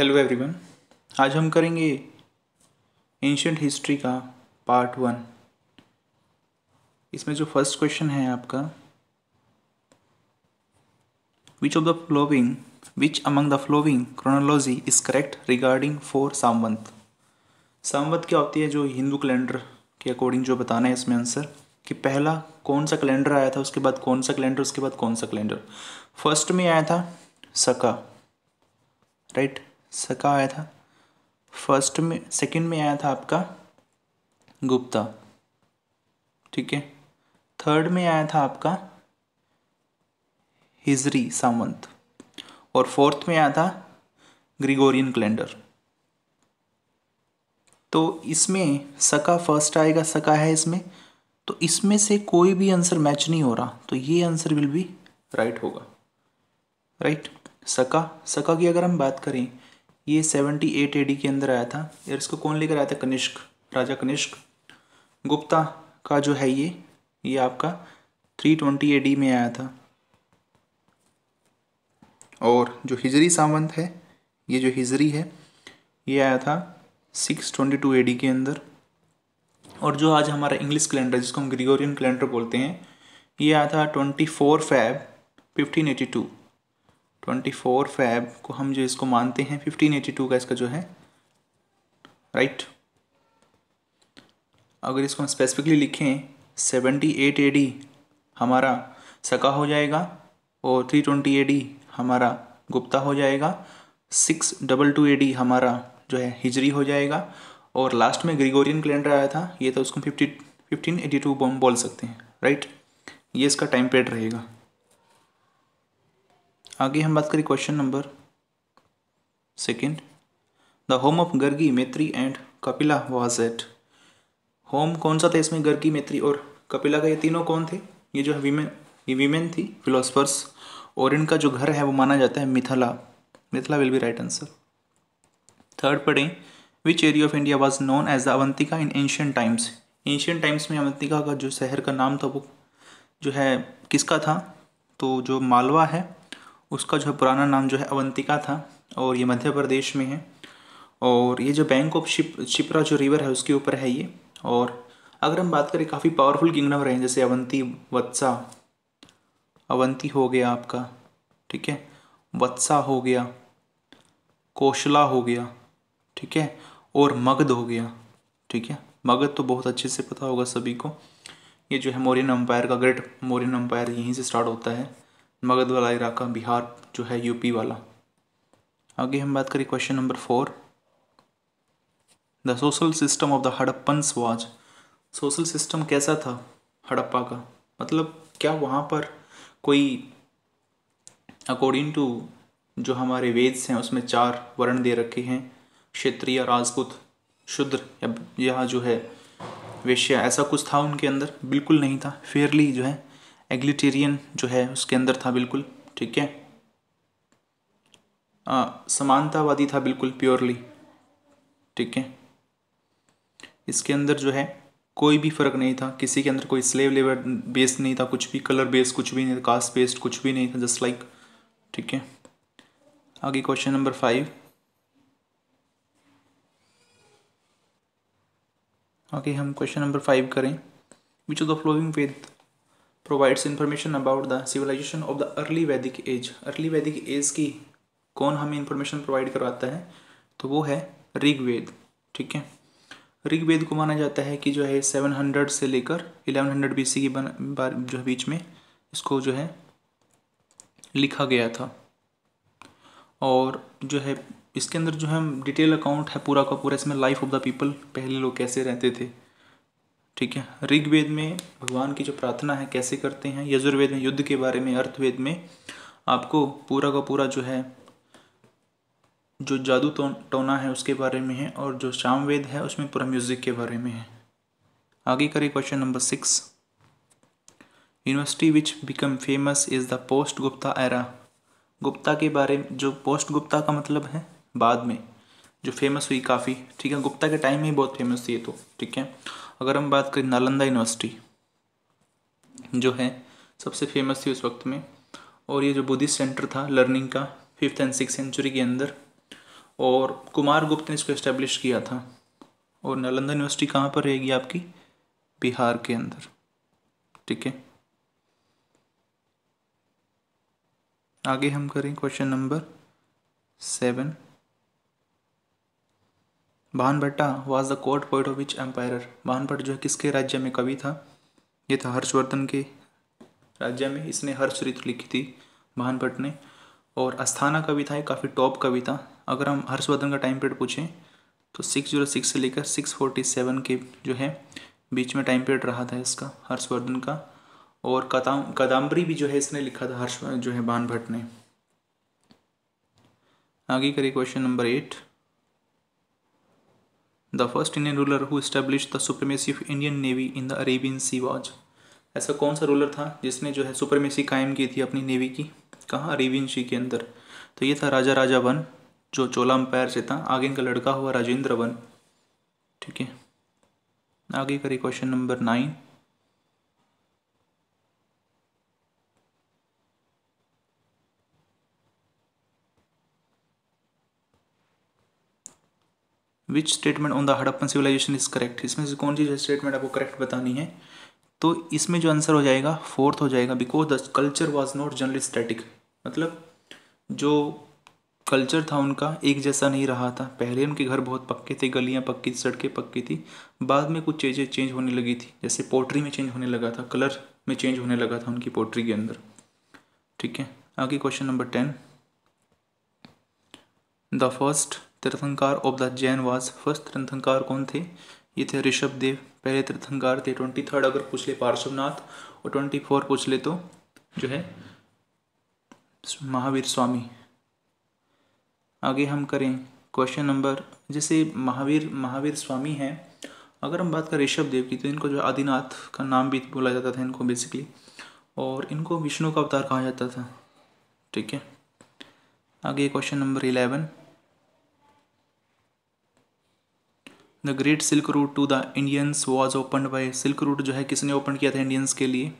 Hello everyone आज हम करेंगे एंशंट हिस्ट्री का पार्ट वन इसमें जो फर्स्ट क्वेश्चन है आपका which of the following which among the following chronology is correct regarding for सामवंत सामवंत क्या होती है जो हिंदू कैलेंडर के अकॉर्डिंग जो बताना है इसमें आंसर कि पहला कौन सा कैलेंडर आया था उसके बाद कौन सा कैलेंडर उसके बाद कौन सा कैलेंडर फर्स्ट में आया था सका राइट right? सका आया था फर्स्ट में सेकंड में आया था आपका गुप्ता ठीक है थर्ड में आया था आपका हिजरी सामंत और फोर्थ में आया था ग्रिगोरियन कैलेंडर तो इसमें सका फर्स्ट आएगा सका है इसमें तो इसमें से कोई भी आंसर मैच नहीं हो रहा तो ये आंसर विल भी राइट होगा राइट सका सका की अगर हम बात करें ये सेवेंटी एट एडी के अंदर आया था यार इसको कौन लेकर आया था कनिष्क राजा कनिष्क गुप्ता का जो है ये ये आपका थ्री ट्वेंटी एडी में आया था और जो हिजरी सावंत है ये जो हिजरी है ये आया था सिक्स ट्वेंटी टू एडी के अंदर और जो आज हमारा इंग्लिश कैलेंडर जिसको हम ग्रिगोरियन कैलेंडर बोलते हैं ये आया था twenty four Feb fifteen eighty two twenty four Feb को हम जो इसको मानते हैं फिफ्टीन एटी टू का इसका जो है राइट right? अगर इसको हम स्पेसिफिकली लिखें सेवेंटी एट ए डी हमारा सका हो जाएगा और थ्री ट्वेंटी ए डी हमारा गुप्ता हो जाएगा six double two A D हमारा जो है हिजरी हो जाएगा और लास्ट में ग्रिगोरियन कैलेंडर आया था ये तो उसको फिफ्टी फिफ्टीन एटी टू बोल सकते हैं राइट ये इसका टाइम पीरियड रहेगा आगे हम बात करें question number second the home of Gargi Maitreyi and Kapila was at home कौन सा था इसमें गर्गी मेत्री और कपिला का ये तीनों कौन थे ये जो है वीमेन ये वीमेन थी फिलोसफर्स और इनका जो घर है वो माना जाता है Mithila Mithila will be right answer third पढ़ें which area of India was known as the Avantika in ancient times ancient times में अवंतिका का जो शहर का नाम था वो जो है किसका था तो जो मालवा है उसका जो है पुराना नाम जो है अवंतिका था और ये मध्य प्रदेश में है और ये जो बैंक ऑफ शिप शिप्रा जो रिवर है उसके ऊपर है ये और अगर हम बात करें काफ़ी पावरफुल किंगडम रहे हैं जैसे अवंती वत्सा अवंती हो गया आपका ठीक है वत्सा हो गया कोशला हो गया ठीक है और मगध हो गया ठीक है मगध तो बहुत अच्छे से पता होगा सभी को ये जो है मौर्यन अम्पायर का ग्रेट मौर्यन अम्पायर यहीं से स्टार्ट होता है मगध वाला इलाका बिहार जो है यूपी वाला आगे हम बात करें question number four the social system of the Harappans was social system कैसा था हड़प्पा का मतलब क्या वहाँ पर कोई अकॉर्डिंग टू जो हमारे वेद्स हैं उसमें चार वर्ण दे रखे हैं क्षेत्रीय राजपूत शुद्र या जो है वेश्या ऐसा कुछ था उनके अंदर बिल्कुल नहीं था फेयरली जो है एग्लिटेरियन जो है उसके अंदर था बिल्कुल ठीक है समानतावादी था बिल्कुल प्योरली ठीक है इसके अंदर जो है कोई भी फ़र्क नहीं था किसी के अंदर कोई स्लेव लेबर बेस्ड नहीं था कुछ भी कलर बेस्ड कुछ भी नहीं था कास्ट बेस्ड कुछ भी नहीं था जस्ट लाइक ठीक है आगे क्वेश्चन नंबर फाइव आगे हम क्वेश्चन नंबर फाइव करें which of the following with provides information about the civilisation of the early Vedic age early Vedic age की कौन हमें इन्फॉर्मेशन प्रोवाइड करवाता है तो वो है ऋग्वेद ठीक है ऋग्वेद को माना जाता है कि जो है सेवन हंड्रेड से लेकर 1100 हंड्रेड बी सी की बन, बार जो है बीच में इसको जो है लिखा गया था और जो है इसके अंदर जो है डिटेल अकाउंट है पूरा का पूरा इसमें लाइफ ऑफ द पीपल पहले लोग कैसे रहते थे ठीक है ऋग्वेद में भगवान की जो प्रार्थना है कैसे करते हैं यजुर्वेद में युद्ध के बारे में अर्थवेद में आपको पूरा का पूरा जो है जो जादू तो, टोना है उसके बारे में है और जो शामवेद है उसमें पूरा म्यूज़िक के बारे में है आगे करें question number six university which become famous is the post Gupta era Gupta के बारे में जो पोस्ट गुप्ता का मतलब है बाद में जो फेमस हुई काफ़ी ठीक है गुप्ता के टाइम में ही बहुत फेमस थी ये तो ठीक है अगर हम बात करें नालंदा यूनिवर्सिटी जो है सबसे फेमस थी उस वक्त में और ये जो बुद्धिस्ट सेंटर था लर्निंग का फिफ्थ एंड सिक्स सेंचुरी के अंदर और कुमार गुप्त ने इसको इस्टेब्लिश किया था और नालंदा यूनिवर्सिटी कहाँ पर रहेगी आपकी बिहार के अंदर ठीक है आगे हम करें question number seven Banabhatta was the court poet of which empire Banabhatta जो है किसके राज्य में कवि था ये था हर्षवर्धन के राज्य में इसने हर्षरित्र लिखी थी भानभट्ट ने और अस्थाना कवि था ये काफ़ी टॉप कवि था अगर हम हर्षवर्धन का टाइम पीरियड पूछें तो सिक्स जीरो सिक्स से लेकर सिक्स फोर्टी सेवन के जो है बीच में टाइम पीरियड रहा था इसका हर्षवर्धन का और कदाम कदाम्बरी भी जो है इसने लिखा था हर्ष जो है भानभट्ट ने आगे करिए question number eight The first Indian ruler who established the supremacy of Indian Navy in the Arabian Sea was ऐसा कौन सा रूलर था जिसने जो है सुप्रीमेसी कायम की थी अपनी नेवी की कहाँ अरेबियन सी के अंदर तो ये था राजा राजा वन जो चोला अंपायर से था आगे इनका लड़का हुआ राजेंद्र वन ठीक है आगे करिए question number nine which statement on the Harappan civilisation is correct इसमें से कौन सी स्टेटमेंट आपको करेक्ट बतानी है तो इसमें जो आंसर हो जाएगा फोर्थ हो जाएगा because the culture was not generally static मतलब जो कल्चर था उनका एक जैसा नहीं रहा था पहले उनके घर बहुत पक्के थे गलियां पक्की थी सड़कें पक्की थी बाद में कुछ चीज़ें चेंज होने लगी थी जैसे पोट्री में चेंज होने लगा था कलर में चेंज होने लगा था उनकी पोट्री के अंदर ठीक है आगे question number ten the first Tirthankara of the Jain was first Tirthankara कौन थे ये थे ऋषभ देव पहले तीर्थंकार थे ट्वेंटी थर्ड अगर पूछ ले पार्श्वनाथ और ट्वेंटी फोर पूछ ले तो जो है महावीर स्वामी आगे हम करें क्वेश्चन नंबर जैसे महावीर महावीर स्वामी हैं अगर हम बात करें ऋषभ देव की तो इनको जो आदिनाथ का नाम भी बोला जाता था इनको बेसिकली और इनको विष्णु का अवतार कहा जाता था ठीक है आगे question number eleven the great silk route to the Indians was open by silk route जो है किसने ओपन किया था इंडियंस के लिए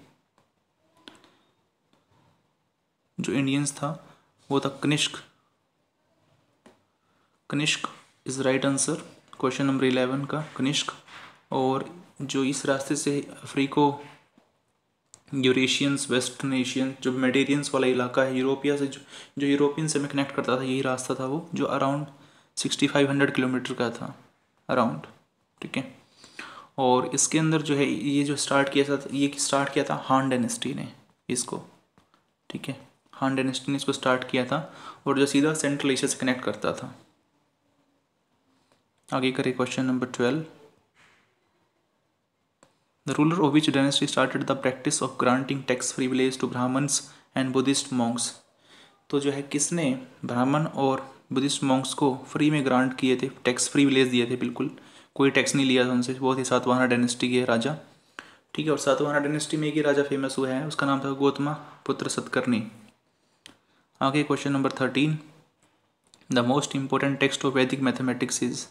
जो इंडियंस था वो था Kanishka Kanishka is right answer question number eleven का कनिष्क और जो इस रास्ते से अफ्रीको यूरेशियंस वेस्टर्न एशियन जो मेडेरियंस वाला इलाका है यूरोपिया से जो जो यूरोपियन से हमें कनेक्ट करता था यही रास्ता था वो जो around sixty five hundred kilometre का था अराउंड ठीक है और इसके अंदर जो है ये जो स्टार्ट किया था ये स्टार्ट किया था हान डेनेस्टी ने इसको ठीक है हान डेनेस्टी ने इसको स्टार्ट किया था और जो सीधा सेंट्रल एशिया से कनेक्ट करता था आगे करें question number twelve the ruler of which dynasty started the practice of granting tax free village to Brahmins and Buddhist monks तो जो है किसने ब्राह्मण और बुद्धिस्ट मॉन्क्स को फ्री में ग्रांट किए थे टैक्स फ्री विलेज दिए थे बिल्कुल कोई टैक्स नहीं लिया था उनसे वो थे सातवाहना डायनेस्टी के राजा ठीक है और सातवाहना डायनेस्टी में एक ही राजा फेमस हुआ है उसका नाम था गौतमा पुत्र सत्कर्णी आगे question number thirteen the most important text of Vedic mathematics is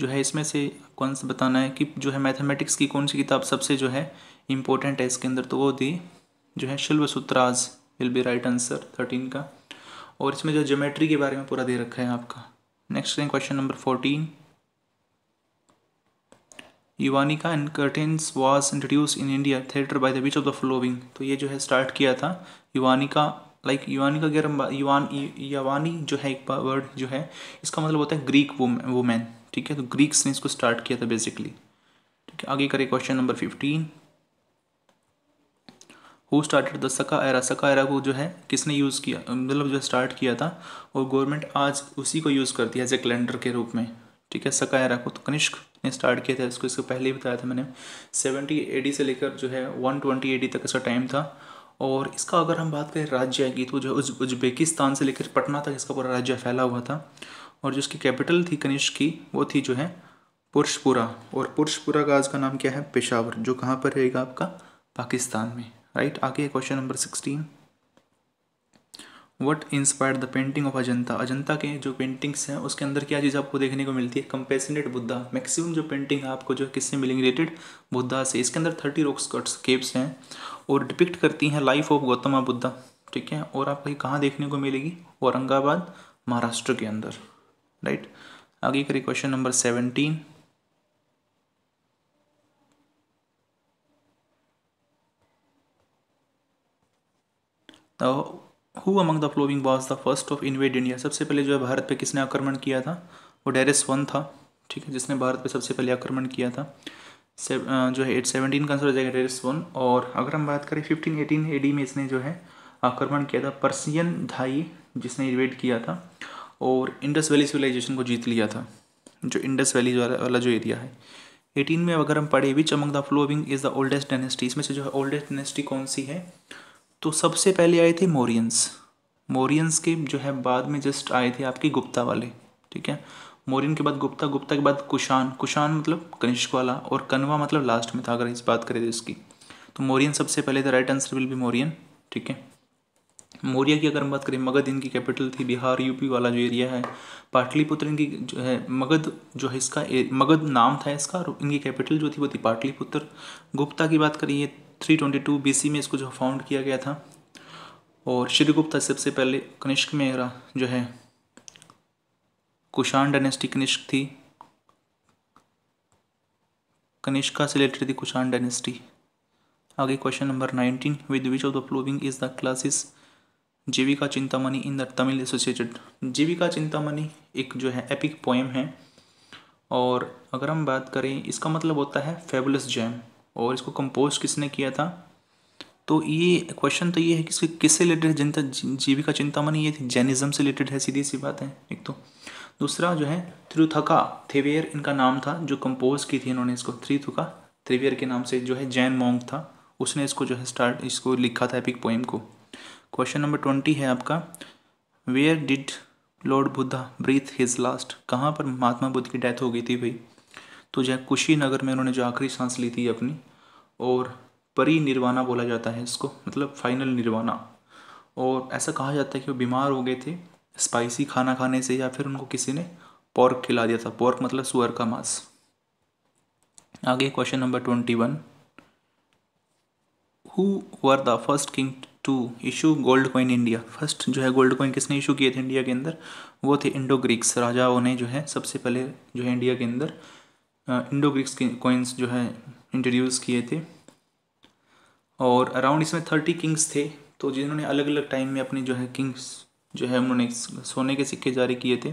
जो है इसमें से कौन सा बताना है कि जो है मैथमेटिक्स की कौन सी किताब सबसे जो है इम्पोर्टेंट है इसके अंदर तो वो दी जो है Shulba Sutras will be right answer thirteen का और इसमें जो ज्योमेट्री के बारे में पूरा दे रखा है आपका next question number fourteen Yavanika and curtains was introduce in India theatre by the which of the following तो ये जो है स्टार्ट किया था युवानिका लाइक युवानी युवानिका गैरम युवान यवानी जो है एक वर्ड जो है इसका मतलब होता है ग्रीक वुमेन ठीक है तो ग्रीक्स ने इसको स्टार्ट किया था बेसिकली ठीक है आगे करें question number fifteen who started the Saka era Saka era को जो है किसने यूज़ किया मतलब जो स्टार्ट किया था और गवर्नमेंट आज उसी को यूज़ करती है एज ए कैलेंडर के रूप में ठीक है सका एरा को तो कनिष्क ने स्टार्ट किया था इसको इसको पहले ही बताया था मैंने सेवेंटी एडी से लेकर जो है वन ट्वेंटी एडी तक इसका टाइम था और इसका अगर हम बात करें राज्य की तो जो उज, उज्बेकिस्तान से लेकर पटना तक इसका पूरा राज्य फैला हुआ था और जो उसकी कैपिटल थी कनिष्क की वो थी जो है पुरशपुरा और पुरशपुरा का आज का नाम क्या है पेशावर जो कहाँ पर रहेगा आपका पाकिस्तान में राइट आगे question number sixteen what inspire the painting of Ajanta Ajanta के जो पेंटिंग्स हैं उसके अंदर क्या चीज़ आपको देखने को मिलती है कंपेसनेट बुद्धा मैक्सिमम जो पेंटिंग है आपको जो है किससे मिलेंगे रिलेटेड बुद्धा से इसके अंदर थर्टी रॉक्स कट्स केप्स हैं और डिपिक्ट करती हैं लाइफ ऑफ गौतमा बुद्धा ठीक है और आपको ये कहाँ देखने को मिलेगी औरंगाबाद महाराष्ट्र के अंदर राइट आगे करिए question number seventeen who among the following was the first of invade India सबसे पहले जो है भारत पे किसने आक्रमण किया था वो डेरेस वन था ठीक है जिसने भारत पे सबसे पहले आक्रमण किया था से, जो है एट सेवनटीन का आंसर हो जाएगा डेरेस वन और अगर हम बात करें फिफ्टीन एटीन एडी में इसने जो है आक्रमण किया था पर्सियन धाई जिसने इन्वेड किया था और इंडस वैली सिविलाइजेशन को जीत लिया था जो इंडस वैली वाला जो एरिया है एटीन में अगर हम पढ़े which among the following is the oldest dynasty इसमें से जो है ओल्डेस्ट डेनेस्टी कौन सी है तो सबसे पहले आए थे मोरियंस मोरियंस के जो है बाद में जस्ट आए थे आपके गुप्ता वाले ठीक है मोरियन के बाद गुप्ता गुप्ता के बाद कुशान कुशान मतलब कनिष्क वाला और कनवा मतलब लास्ट में था अगर इस बात करें तो इसकी तो मोरियन सबसे पहले था right answer will be Mauryan ठीक है मौर्य की अगर हम बात करें मगध इनकी कैपिटल थी बिहार यूपी वाला जो एरिया है पाटलिपुत्र इनकी जो है मगध जो है इसका मगध नाम था इसका और इनकी कैपिटल जो थी वो थी पाटलिपुत्र गुप्ता की बात करें ये 322 बीसी में इसको जो फाउंड किया गया था और श्री गुप्ता सबसे पहले कनिष्क में रहा जो है कुशाण डायनेस्टी कनिष्क थी कनिष्का से रिलेटेड थी कुशाण डायनेस्टी आगे question number nineteen with which of the following is the classes Jivaka Chintamani in the Tamil associated Jivaka Chintamani एक जो है एपिक पोएम है और अगर हम बात करें इसका मतलब होता है फेबुलस जैम और इसको कंपोज किसने किया था तो ये क्वेश्चन तो ये है कि इसके किससे रिलेटेड जनता जीविका चिंता मनी ये थी जैनिज्म से रिलेटेड है सीधी सी बात है एक तो दूसरा जो है थ्रुथका थेवेयर इनका नाम था जो कंपोज की थी इन्होंने इसको थका थ्रिवियर के नाम से जो है जैन मोंग था उसने इसको जो है स्टार्ट इसको लिखा था एपिक पोइम को क्वेश्चन नंबर ट्वेंटी है आपका where did lord Buddha breathe his last कहाँ पर महात्मा बुद्ध की डेथ हो गई थी भाई तो जो है कुशीनगर में उन्होंने जो आखिरी सांस ली थी अपनी और परी निर्वाणा बोला जाता है इसको मतलब फाइनल निर्वाणा और ऐसा कहा जाता है कि वो बीमार हो गए थे स्पाइसी खाना खाने से या फिर उनको किसी ने पॉर्क खिला दिया था पॉर्क मतलब सुअर का मांस आगे question number twenty one who were the first king to issue gold coin India first जो है गोल्ड कॉइन किसने इशू किए थे इंडिया के अंदर वो थे इंडो ग्रीक्स राजाओं ने जो है सबसे पहले जो है इंडिया के अंदर इंडो ग्रीक्स के कोइंस जो है इंट्रोड्यूस किए थे और अराउंड इसमें थर्टी किंग्स थे तो जिन्होंने अलग अलग टाइम में अपने जो है किंग्स जो है उन्होंने सोने के सिक्के जारी किए थे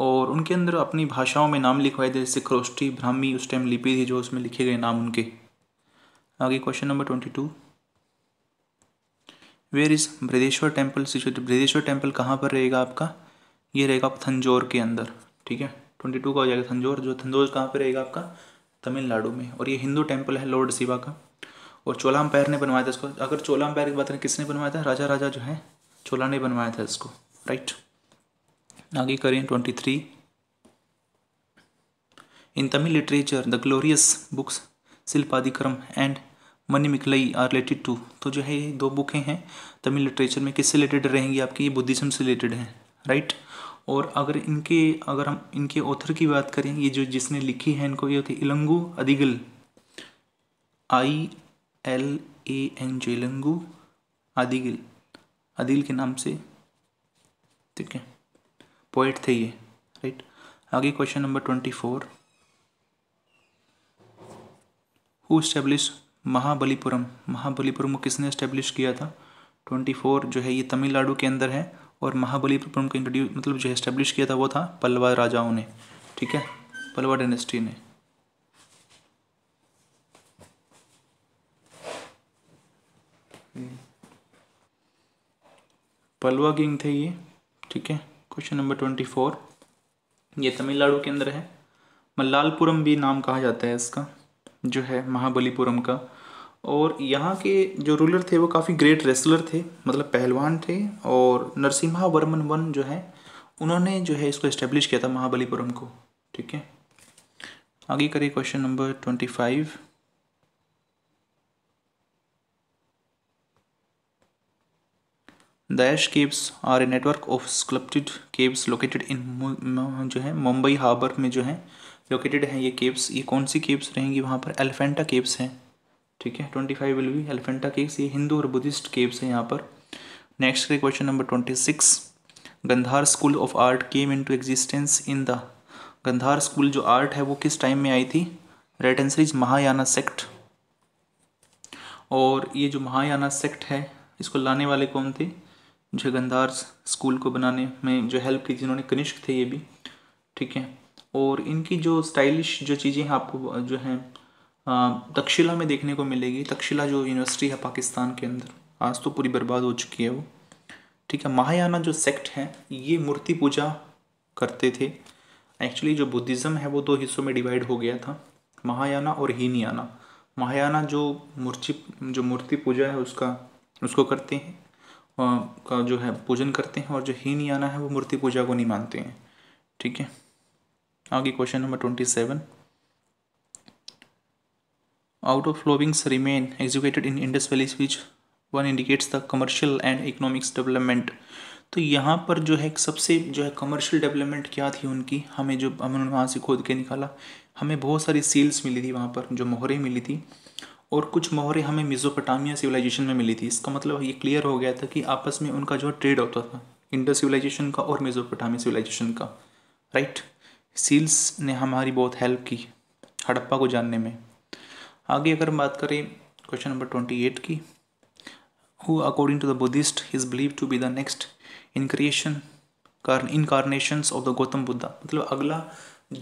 और उनके अंदर अपनी भाषाओं में नाम लिखवाए थे जैसे क्रोष्टी ब्राह्मी उस टाइम लिपि थी जो उसमें लिखे गए नाम उनके आगे question number twenty two where is Brihadeshwara temple situated Brihadeshwara temple कहाँ पर रहेगा आपका ये रहेगा थंजौर के अंदर ठीक है ट्वेंटी टू का हो जाएगा थंजोर जो थंजोर कहाँ पर रहेगा आपका तमिलनाडु में और ये हिंदू टेम्पल है लॉर्ड शिवा का और चोलाम पैर ने बनवाया था इसको अगर चोलाम पैर की बात करें किसने बनवाया था राजा राजा जो है चोला ने बनवाया था इसको राइट आगे करें twenty three in Tamil literature the glorious books Silappatikaram and Manimekalai are related to तो जो है ये दो बुकें हैं तमिल लिटरेचर में किससे रिलेटेड रहेंगी आपकी ये बुद्धिज्म से रिलेटेड हैं राइट right? और अगर इनके अगर हम इनके ऑथर की बात करें ये जो जिसने लिखी है इनको ये होती है इलंगू अदिगल आई एल ए एन जो इलंगू आदिगिल अदिल के नाम से ठीक है पोइट थे ये राइट आगे question number twenty four who stablish Mahabalipuram Mahabalipuram को किसने इस्टेब्लिश किया था ट्वेंटी फोर जो है ये तमिलनाडु के अंदर है और महाबली प्रपुरम को इंट्रोड्यूस मतलब जो एस्टेब्लिश किया था वो था पलवा राजाओं ने ठीक है पलवा डेनेस्टी ने पलवा किंग थे ये ठीक है क्वेश्चन नंबर ट्वेंटी फोर ये तमिलनाडु के अंदर है मल्लालपुरम भी नाम कहा जाता है इसका जो है महाबलीपुरम का और यहाँ के जो रूलर थे वो काफ़ी ग्रेट रेसलर थे मतलब पहलवान थे और नरसिम्हा वर्मन वन जो है उन्होंने जो है इसको इस्टेब्लिश किया था महाबलीपुरम को ठीक है आगे करिए question number twenty five these caves are a network of sculpted caves located in जो है मुंबई हार्बर में जो है लोकेटेड हैं ये केव्स ये कौन सी केव्स रहेंगी वहाँ पर एलिफेंटा केव्स हैं ठीक है twenty five will be Elephanta caves ये हिंदू और बुद्धिस्ट केव्स हैं यहाँ पर नेक्स्ट है question number twenty six Gandhara school of art came in to existence in the Gandhara school जो आर्ट है वो किस टाइम में आई थी right answer is Mahayana sect और ये जो महायाना सेक्ट है इसको लाने वाले कौन थे जो गंधार स्कूल को बनाने में जो हेल्प की थी जिन्होंने कनिष्क थे ये भी ठीक है और इनकी जो स्टाइलिश जो चीज़ें हैं आपको जो हैं हाँ, तक्षशिला में देखने को मिलेगी तक्षशिला जो यूनिवर्सिटी है पाकिस्तान के अंदर आज तो पूरी बर्बाद हो चुकी है वो ठीक है महायाना जो सेक्ट है ये मूर्ति पूजा करते थे एक्चुअली जो बुद्धिज़्म है वो दो हिस्सों में डिवाइड हो गया था महायाना और हीनयाना महायाना जो मूर्ति जो मूर्ति पूजा है उसका उसको करते हैं का जो है पूजन करते हैं और जो हीनयाना है वो मूर्ति पूजा को नहीं मानते हैं ठीक है आगे question number twenty seven out of followings remain executed in Indus valley which one indicates the commercial and economics development तो यहाँ पर जो है सबसे जो है कमर्शियल डेवलपमेंट क्या थी उनकी हमें जो हमने वहाँ से खोद के निकाला हमें बहुत सारी सील्स मिली थी वहाँ पर जो मोहरें मिली थी और कुछ मोहरें हमें मिजोपटामिया सिविलाइजेशन में मिली थी इसका मतलब ये क्लियर हो गया था कि आपस में उनका जो ट्रेड होता था इंडो सिविलाइजेशन का और मिजोपटामिया सिविलाइजेशन का राइट सील्स ने हमारी बहुत हेल्प की हड़प्पा को जानने में आगे अगर हम बात करें क्वेश्चन नंबर ट्वेंटी एट की who according to the Buddhist is believe to be the next incarnation incarnations of the Gautam Buddha मतलब अगला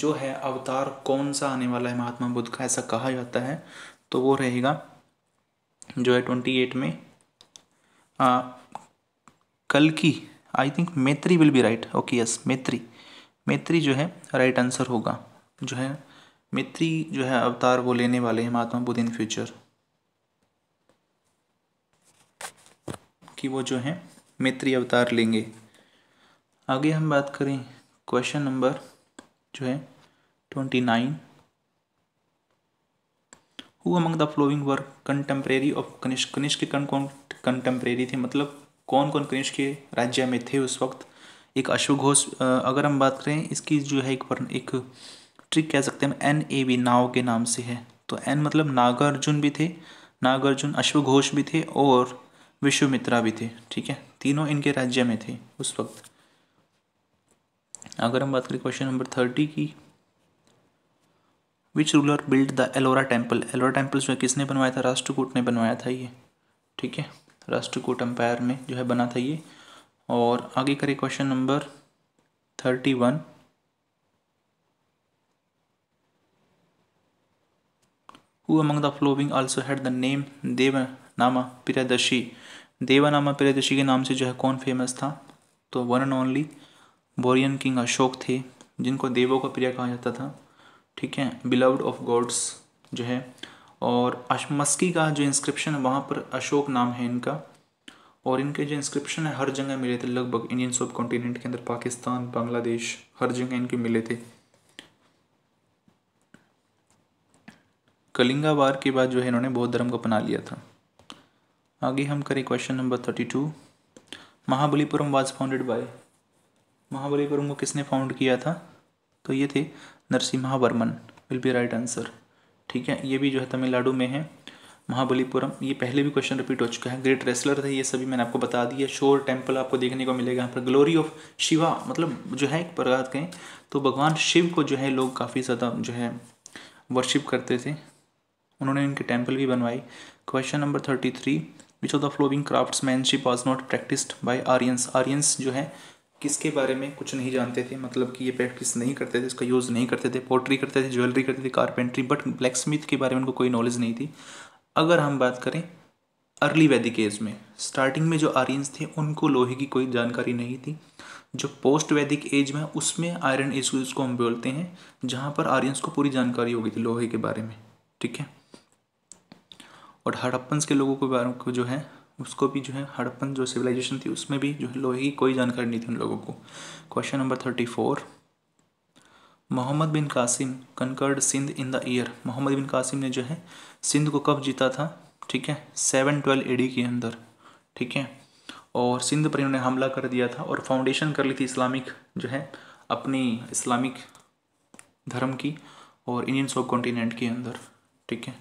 जो है अवतार कौन सा आने वाला है महात्मा बुद्ध का ऐसा कहा जाता है तो वो रहेगा जो है ट्वेंटी एट में आ, कल की I think Maitri will be right okay yes Maitri Maitri जो है राइट right आंसर होगा जो है मित्री जो है अवतार वो लेने वाले हैं महात्मा बुद्ध इन फ्यूचर कि वो जो है मित्री अवतार लेंगे आगे हम बात करें क्वेश्चन नंबर जो है twenty nine who among the following work contemporary of Kanishka Kanishka के कौन कौन कंटेम्प्रेरी थे मतलब कौन कौन कनिष्क के राज्य में थे उस वक्त एक अश्वघोष अगर हम बात करें इसकी जो है एक पर, एक ट्रिक कह सकते हैं एन ए बी नाव के नाम से है तो एन मतलब नागार्जुन भी थे नागार्जुन अश्वघोष भी थे और विश्वमित्रा भी थे ठीक है तीनों इनके राज्य में थे उस वक्त अगर हम बात करें क्वेश्चन नंबर थर्टी की which ruler build the Ellora temple Ellora temple जो है किसने बनवाया था राष्ट्रकूट ने बनवाया था ये ठीक है राष्ट्रकूट एम्पायर में जो है बना था ये और आगे करें question number thirty one who among the following also had the name Devanama Priyadarshi Nama Priyadarshi के नाम से जो है कौन फेमस था तो one and only Mauryan king Ashoka थे जिनको देवों का प्रिय कहा जाता था ठीक है beloved ऑफ गॉड्स जो है और अशमस्की का जो इंस्क्रिप्शन है वहाँ पर अशोक नाम है इनका और इनके जो इंस्क्रिप्शन है हर जगह मिले थे लगभग इंडियन सब कॉन्टिनेंट के अंदर पाकिस्तान बांग्लादेश हर जगह इनके मिले थे कलिंगा वार के बाद जो है इन्होंने बौद्ध धर्म को अपना लिया था आगे हम करें question number thirty two Mahabalipuram was founded by Mahabalipuram को किसने फाउंड किया था तो ये थे Narasimha Varman will be right answer ठीक है ये भी जो है तमिलनाडु में है महाबलीपुरम ये पहले भी क्वेश्चन रिपीट हो चुका है ग्रेट रेसलर थे ये सभी मैंने आपको बता दिया शोर टेम्पल आपको देखने को मिलेगा यहाँ पर ग्लोरी ऑफ शिवा मतलब जो है एक प्रकार कहें तो भगवान शिव को जो है लोग काफ़ी ज़्यादा जो है वर्शिप करते थे उन्होंने इनके टेम्पल भी बनवाई question number thirty three which of the following craftsmanship was not practised by Aryans Aryans जो है किसके बारे में कुछ नहीं जानते थे मतलब कि ये प्रैक्टिस नहीं करते थे इसका यूज़ नहीं करते थे पोट्री करते थे ज्वेलरी करते थे कारपेंट्री बट ब्लैक स्मिथ के बारे में उनको कोई नॉलेज नहीं थी अगर हम बात करें अर्ली वैदिक एज में स्टार्टिंग में जो आर्यंस थे उनको लोहे की कोई जानकारी नहीं थी जो पोस्ट वैदिक एज में उसमें आयरन एज को हम बोलते हैं जहाँ पर आर्यंस को पूरी जानकारी हो गई थी लोहे के बारे में ठीक है और हड़प्पन्स के लोगों के बारे को जो है उसको भी जो है हड़प्पन जो सिविलाइजेशन थी उसमें भी जो है लोहे की कोई जानकारी नहीं थी उन लोगों को question number thirty four Mohammad bin Qasim conquered Sindh in the year Mohammad bin Qasim ने जो है सिंध को कब जीता था ठीक है सेवन ट्वेल्व डी के अंदर ठीक है और सिंध पर इन्होंने हमला कर दिया था और फाउंडेशन कर ली थी इस्लामिक जो है अपनी इस्लामिक धर्म की और इंडियन सब कॉन्टीनेंट के अंदर ठीक है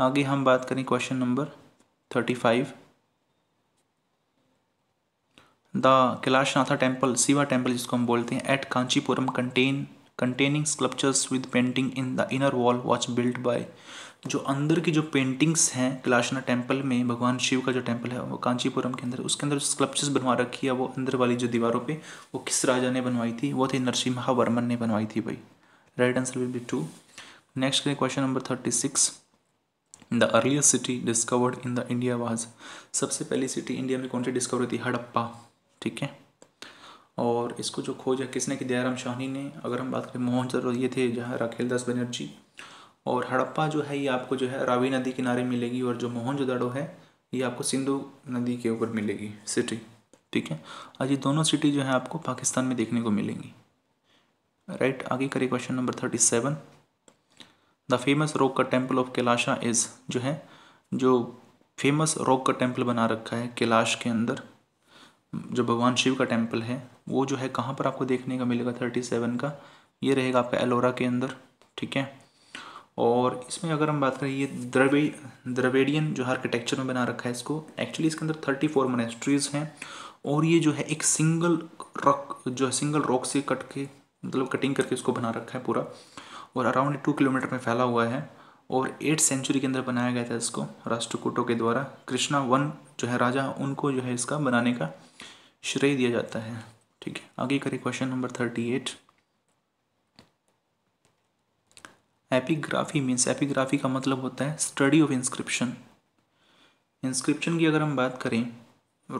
आगे हम बात करें question number thirty five the Kailasanatha temple Shiva temple जिसको हम बोलते हैं at Kanchipuram contain containing sculptures with painting in the inner wall which build by जो अंदर की जो पेंटिंग्स हैं कैलाशना टेम्पल में भगवान शिव का जो टेम्पल है वो कांचीपुरम के अंदर उसके अंदर स्कल्पचर्स बनवा रखी है वो अंदर वाली जो दीवारों पे वो किस राजा ने बनवाई थी वो थे नरसिम्हा वर्मन ने बनवाई थी भाई right answer will be two next question number thirty six the earliest city discovered in the India was सबसे पहली सिटी इंडिया में कौन सी डिस्कवर हुई थी हड़प्पा ठीक है और इसको जो खोज है किसने की दयाराम शाहनी ने अगर हम बात करें मोहनजोदड़ो ये थे जहाँ राकेल दास बनर्जी और हड़प्पा जो है ये आपको जो है रावी नदी किनारे मिलेगी और जो दड़ो है ये आपको सिंधु नदी के ऊपर मिलेगी सिटी ठीक है और ये दोनों सिटी जो है आपको पाकिस्तान में देखने को मिलेंगी राइट आगे करें question number thirty seven the famous rock का टेम्पल ऑफ कैलाशा इज़ जो है जो फेमस रॉक का टेम्पल बना रखा है कैलाश के अंदर जो भगवान शिव का टेम्पल है वो जो है कहाँ पर आपको देखने का मिलेगा थर्टी सेवन का ये रहेगा आपका एलोरा के अंदर ठीक है और इसमें अगर हम बात करें ये द्रवे द्रवेडियन जो आर्किटेक्चर में बना रखा है इसको एक्चुअली इसके अंदर थर्टी फोर मोनेस्ट्रीज़ हैं और ये जो है एक सिंगल रॉक जो है सिंगल रॉक से कट के मतलब कटिंग करके इसको बना रखा है पूरा और अराउंड टू किलोमीटर में फैला हुआ है और एट सेंचुरी के अंदर बनाया गया था इसको राष्ट्रकूटों के द्वारा कृष्णा वन जो है राजा उनको जो है इसका बनाने का श्रेय दिया जाता है ठीक है आगे करें question number thirty eight epigraphy means epigraphy का मतलब होता है स्टडी ऑफ इंस्क्रिप्शन इंस्क्रिप्शन की अगर हम बात करें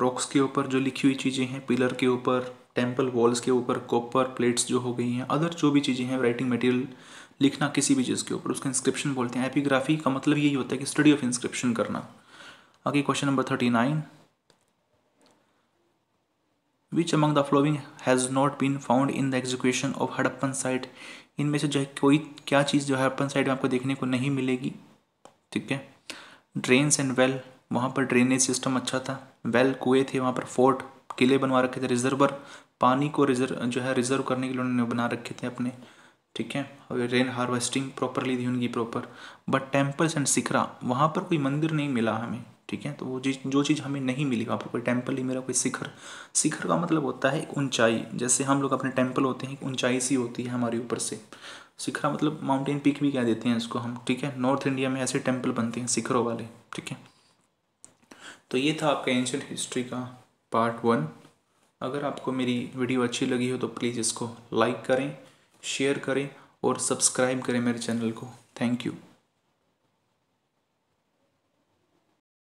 रॉक्स के ऊपर जो लिखी हुई चीज़ें हैं पिलर के ऊपर टेम्पल वॉल्स के ऊपर कॉपर प्लेट्स जो हो गई हैं अदर जो भी चीज़ें हैं राइटिंग मटेरियल लिखना किसी भी चीज़ के ऊपर उसका इंस्क्रिप्शन बोलते हैं एपीग्राफी का मतलब यही होता है कि स्टडी ऑफ इंस्क्रिप्शन करना आगे question number thirty nine which among the following has not been found in the execution of Harappan site इनमें से जो है कोई क्या चीज़ जो है हड़प्पन साइट में आपको देखने को नहीं मिलेगी ठीक है ड्रेन्स एंड वेल वहाँ पर ड्रेनेज सिस्टम अच्छा था वेल कुएँ थे वहाँ पर फोर्ट किले बनवा रखे थे रिजर्वर पानी को रिजर्व जो है रिजर्व करने के लिए उन्होंने बना रखे थे अपने ठीक है रेन हार्वेस्टिंग प्रॉपरली थी उनकी proper but temples and shikhara वहाँ पर कोई मंदिर नहीं मिला हमें ठीक है तो वो चीज़ जो चीज़ हमें नहीं मिली वहाँ पर कोई टेम्पल ही मेरा कोई शिखर शिखर का मतलब होता है ऊंचाई जैसे हम लोग अपने टेम्पल होते हैं ऊंचाई सी होती है हमारे ऊपर से शिखरा मतलब माउंटेन पीक भी कह देते हैं इसको हम ठीक है नॉर्थ इंडिया में ऐसे टेम्पल बनते हैं शिखरों वाले ठीक है तो ये था आपका एंशंट हिस्ट्री का पार्ट वन अगर आपको मेरी वीडियो अच्छी लगी हो तो प्लीज़ इसको लाइक करें शेयर करें और सब्सक्राइब करें मेरे चैनल को थैंक यू